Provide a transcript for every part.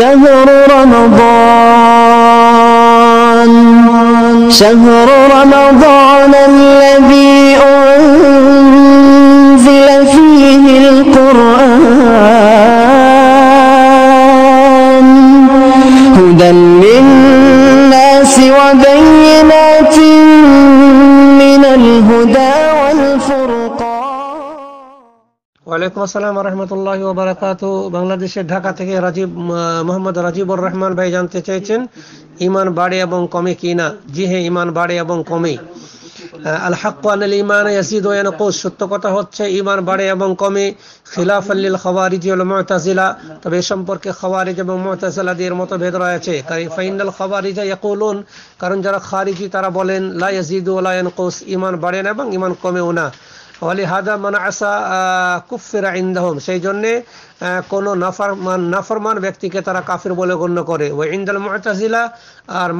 شهر رمضان شهر رمضان الذي أنزل فيه القرآن هدى للناس وبينات من الله ওয়ালাইকুম আসসালাম রহমতুল্লাহ ওবরাকাত বাংলাদেশের ঢাকা থেকে রাজীব মোহাম্মদ রাজিবুর রহমান ভাই জানতে চাইছেন ইমান বাড়ে এবং কমে কি না জি হ্যাঁ ইমান বাড়ে এবং কমে আল হাক্কু আনিল ইমান ইয়াসিদ সত্য কথা হচ্ছে ইমান বাড়ে এবং কমে খিলাফ মুতাজিলা তবে এ সম্পর্কে এবং মুতাজিলাদের মতভেদ রয়েছে কারণ ফাইনাল খওয়ারিজ ইয়াকুলুন কারণ যারা খারিজি তারা বলেন লা ইয়াজিদু ওয়া লা ইয়ানকুস ইমান বাড়ে না এবং ইমান কমেও না অলিহাদা মানা আসা কুফেরা ইন্দাহম সেই জন্যে কোনো নাফারমান নাফরমান ব্যক্তিকে তারা কাফির বলে গণ্য করে ও ইন্দাল মোহতাজিলা আর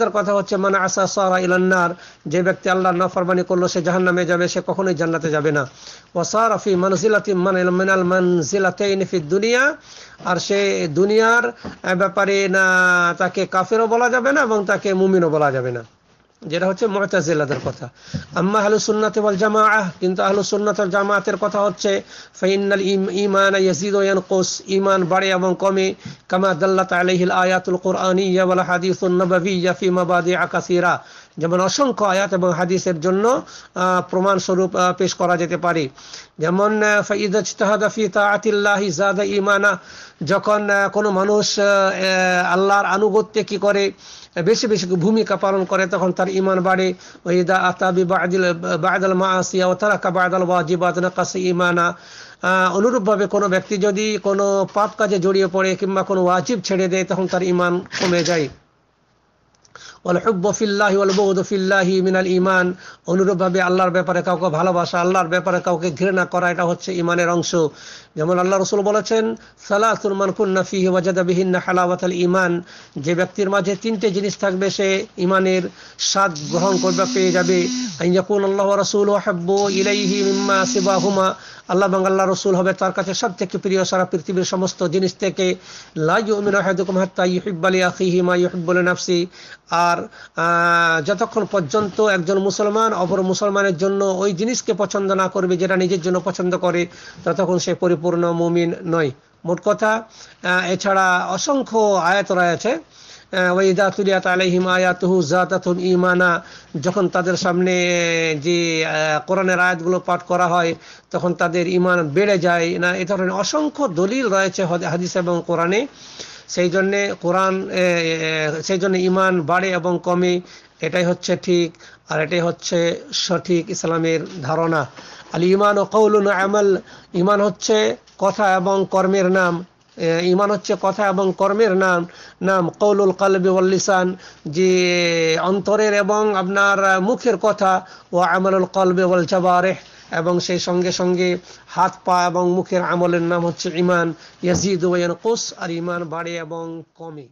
তার কথা হচ্ছে মানে আসা সারা ইলান্নার যে ব্যক্তি আল্লাহ নাফরমানি করলো সে জাহান্নামে যাবে সে কখনোই জান্নাতে যাবে না ও সারাফি মানজিলাতি মিনাল মানজিলাতে ইনফি দুনিয়া আর সে দুনিয়ার ব্যাপারে না তাকে কাফিরও বলা যাবে না এবং তাকে মুমিনও বলা যাবে না যেটা হচ্ছে মোতাজিলাদের কথা আম্মা আহলু সুন্নাতে বল জামা আহ কিন্তু আহলু সুন্নাত জামাতের কথা হচ্ছে ফাইনাল ইমান ইয়াজিদ ওয়ান কোস ইমান বাড়ে এবং কমে কামা দাল্লাত আলহিল আয়াতুল কোরআনিয়া ওয়াল হাদিসুন নবাবিয়া ফি মাবাদি আকাসিরা যেমন অসংখ্য আয়াত এবং হাদিসের জন্য প্রমাণ স্বরূপ পেশ করা যেতে পারে যেমন ফঈদাফি তাহাতিল্লাহি জাদা ইমানা যখন কোনো মানুষ আল্লাহর আনুগত্যে কি করে বেশি বেশি ভূমিকা পালন করে তখন তার ইমান বাড়ে ওইদা আতাবি বাদিল মা আসিয়া ও তারাকা বাদাল ওয়াজিবাত নাকাসি ইমানা অনুরূপভাবে কোনো ব্যক্তি যদি কোনো পাপ কাজে জড়িয়ে পড়ে কিংবা কোনো ওয়াজিব ছেড়ে দেয় তখন তার ইমান কমে যায় মিনাল ইমান অনুরূপভাবে আল্লাহর ব্যাপারে কাউকে ভালোবাসা আল্লাহর ব্যাপারে কাউকে ঘৃণা করা এটা হচ্ছে ইমানের অংশ যেমন আল্লাহ রসুল বলেছেন সালাহুল ইমান যে ব্যক্তির মাঝে তিনটে জিনিস থাকবে সে ইমানের স্বাদ গ্রহণ করবে পেয়ে যাবে আল্লাহ রসুল ইলাইহি আল্লাহ এবং রসুল হবে তার কাছে সব থেকে প্রিয় সারা পৃথিবীর সমস্ত জিনিস থেকে আর আর যতক্ষণ পর্যন্ত একজন মুসলমান অপর মুসলমানের জন্য ওই জিনিসকে পছন্দ না করবে যেটা নিজের জন্য পছন্দ করে ততক্ষণ সে পরিপূর্ণ মুমিন নয় মোট কথা এছাড়া অসংখ্য আয়াত রয়েছে ওয়াইদা তুলিয়াত আলহিম আয়াতুহু জাতাতুন ইমানা যখন তাদের সামনে যে কোরআনের আয়াতগুলো পাঠ করা হয় তখন তাদের ইমান বেড়ে যায় না এ ধরনের অসংখ্য দলিল রয়েছে হাদিস এবং কোরআনে সেই জন্যে কোরআন সেই জন্য ইমান বাড়ে এবং কমে এটাই হচ্ছে ঠিক আর এটাই হচ্ছে সঠিক ইসলামের ধারণা আল ইমান ও কৌলুন আমল ইমান হচ্ছে কথা এবং কর্মের নাম ইমান হচ্ছে কথা এবং কর্মের নাম নাম কৌলুল কালবি ওয়াল্লিসান যে অন্তরের এবং আপনার মুখের কথা ও আমলুল কলবে ওয়াল রেহ এবং সেই সঙ্গে সঙ্গে হাত পা এবং মুখের আমলের নাম হচ্ছে ইমান ইয়াজিদ ওয়ান কোস আর ইমান বাড়ে এবং কমে